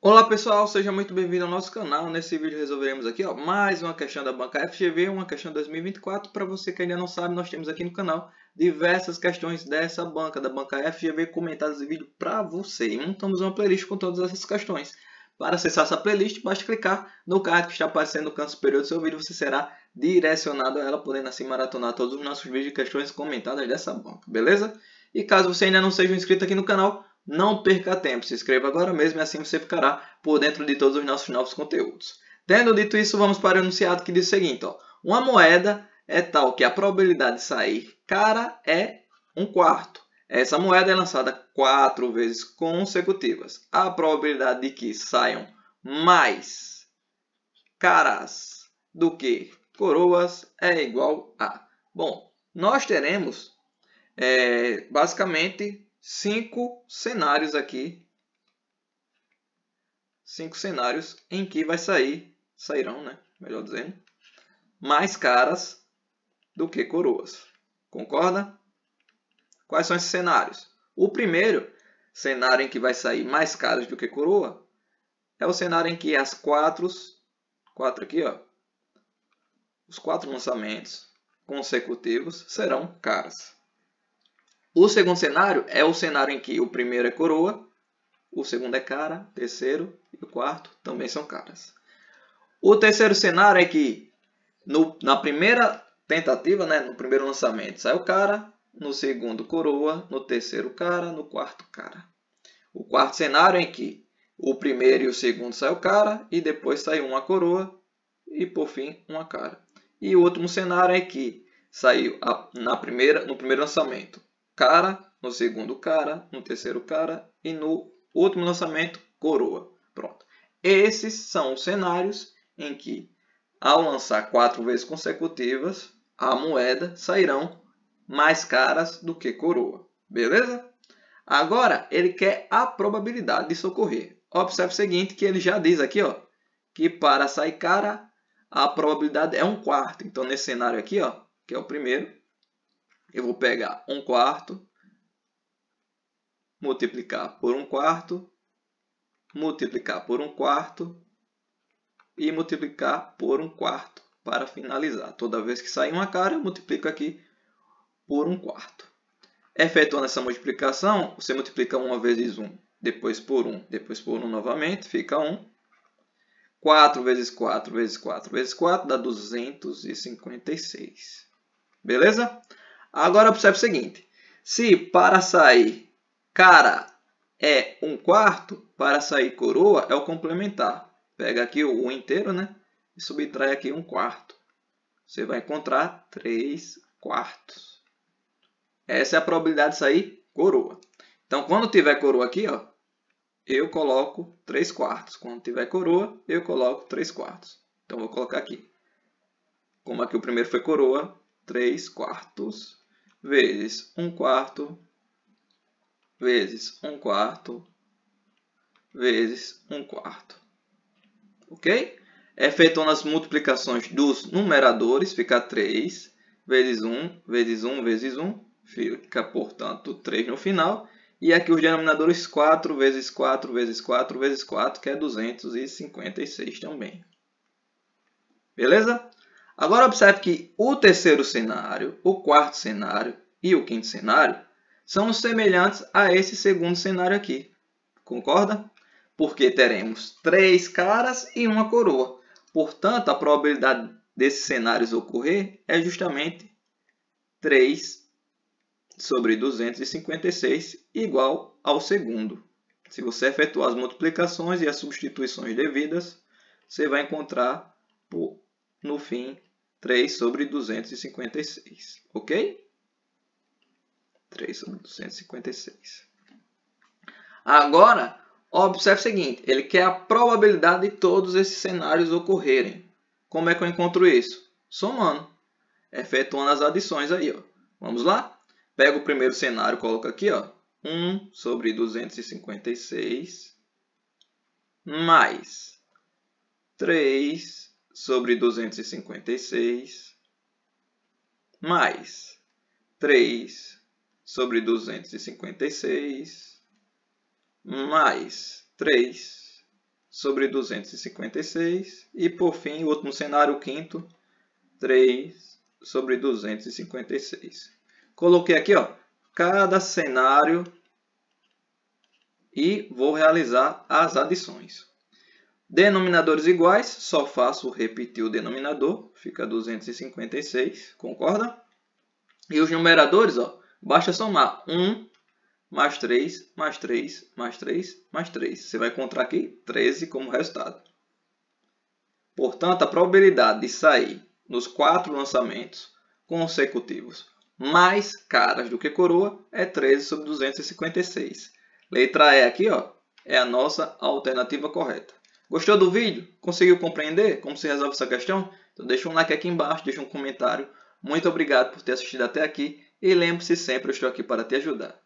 Olá pessoal, seja muito bem-vindo ao nosso canal. Nesse vídeo resolveremos aqui ó, mais uma questão da banca FGV, uma questão 2024. Para você que ainda não sabe, nós temos aqui no canal diversas questões dessa banca, da banca FGV, comentadas em vídeo para você. E montamos uma playlist com todas essas questões. Para acessar essa playlist, basta clicar no card que está aparecendo no canto superior do seu vídeo. Você será direcionado a ela, podendo assim maratonar todos os nossos vídeos de questões comentadas dessa banca, beleza? E caso você ainda não seja inscrito aqui no canal, não perca tempo, se inscreva agora mesmo e assim você ficará por dentro de todos os nossos novos conteúdos. Tendo dito isso, vamos para o enunciado que diz o seguinte, ó, uma moeda é tal que a probabilidade de sair cara é um quarto. Essa moeda é lançada quatro vezes consecutivas. A probabilidade de que saiam mais caras do que coroas é igual a... Bom, nós teremos é, basicamente cinco cenários aqui. Cinco cenários em que vai sair, sairão, né? Melhor dizendo, mais caras do que coroas. Concorda? Quais são esses cenários? O primeiro cenário em que vai sair mais caras do que coroa é o cenário em que as quatro, quatro aqui, ó, os quatro lançamentos consecutivos serão caras. O segundo cenário é o cenário em que o primeiro é coroa, o segundo é cara, o terceiro e o quarto também são caras. O terceiro cenário é que no, na primeira tentativa, né, no primeiro lançamento, sai o cara, no segundo coroa, no terceiro cara, no quarto cara. O quarto cenário é em que o primeiro e o segundo sai o cara e depois sai uma coroa e por fim uma cara. E o último cenário é que saiu a, na primeira, no primeiro lançamento cara, no segundo cara, no terceiro cara e no último lançamento, coroa. Pronto. Esses são os cenários em que, ao lançar quatro vezes consecutivas, a moeda sairão mais caras do que coroa. Beleza? Agora, ele quer a probabilidade de ocorrer. Observe o seguinte, que ele já diz aqui, ó, que para sair cara, a probabilidade é um quarto. Então, nesse cenário aqui, ó, que é o primeiro, eu vou pegar 1 quarto, multiplicar por 1 quarto, multiplicar por 1 quarto e multiplicar por 1 quarto para finalizar. Toda vez que sair uma cara, eu multiplico aqui por 1 quarto. Efetuando essa multiplicação, você multiplica 1 vezes 1, depois por 1, depois por 1 novamente, fica 1. 4 vezes 4 vezes 4 vezes 4 dá 256. Beleza? Agora observe o seguinte. Se para sair cara é um quarto, para sair coroa é o complementar. Pega aqui o inteiro né? e subtrai aqui um quarto. Você vai encontrar 3 quartos. Essa é a probabilidade de sair coroa. Então, quando tiver coroa aqui, ó, eu coloco 3 quartos. Quando tiver coroa, eu coloco 3 quartos. Então, vou colocar aqui. Como aqui o primeiro foi coroa, 3 quartos vezes 1 quarto vezes 1 quarto vezes 1 quarto. Ok? Efetuando nas multiplicações dos numeradores, fica 3 vezes 1 vezes 1 vezes 1, fica, portanto, 3 no final. E aqui os denominadores 4 vezes 4 vezes 4 vezes 4, que é 256 também. Beleza? Agora observe que o terceiro cenário, o quarto cenário e o quinto cenário são semelhantes a esse segundo cenário aqui. Concorda? Porque teremos três caras e uma coroa. Portanto, a probabilidade desses cenários ocorrer é justamente 3 sobre 256 igual ao segundo. Se você efetuar as multiplicações e as substituições devidas, você vai encontrar no fim 3 sobre 256, ok? 3 sobre 256. Agora, observe o seguinte, ele quer a probabilidade de todos esses cenários ocorrerem. Como é que eu encontro isso? Somando, efetuando as adições aí. Ó. Vamos lá? Pega o primeiro cenário, coloca aqui, ó, 1 sobre 256 mais 3 sobre 256 mais 3 sobre 256 mais 3 sobre 256 e por fim o último cenário, o quinto, 3 sobre 256. Coloquei aqui ó, cada cenário e vou realizar as adições. Denominadores iguais, só faço repetir o denominador, fica 256, concorda? E os numeradores, ó, basta somar 1 mais 3, mais 3, mais 3, mais 3. Você vai encontrar aqui 13 como resultado. Portanto, a probabilidade de sair nos quatro lançamentos consecutivos mais caras do que coroa é 13 sobre 256. Letra E aqui ó, é a nossa alternativa correta. Gostou do vídeo? Conseguiu compreender como se resolve essa questão? Então deixa um like aqui embaixo, deixa um comentário. Muito obrigado por ter assistido até aqui e lembre-se sempre, eu estou aqui para te ajudar.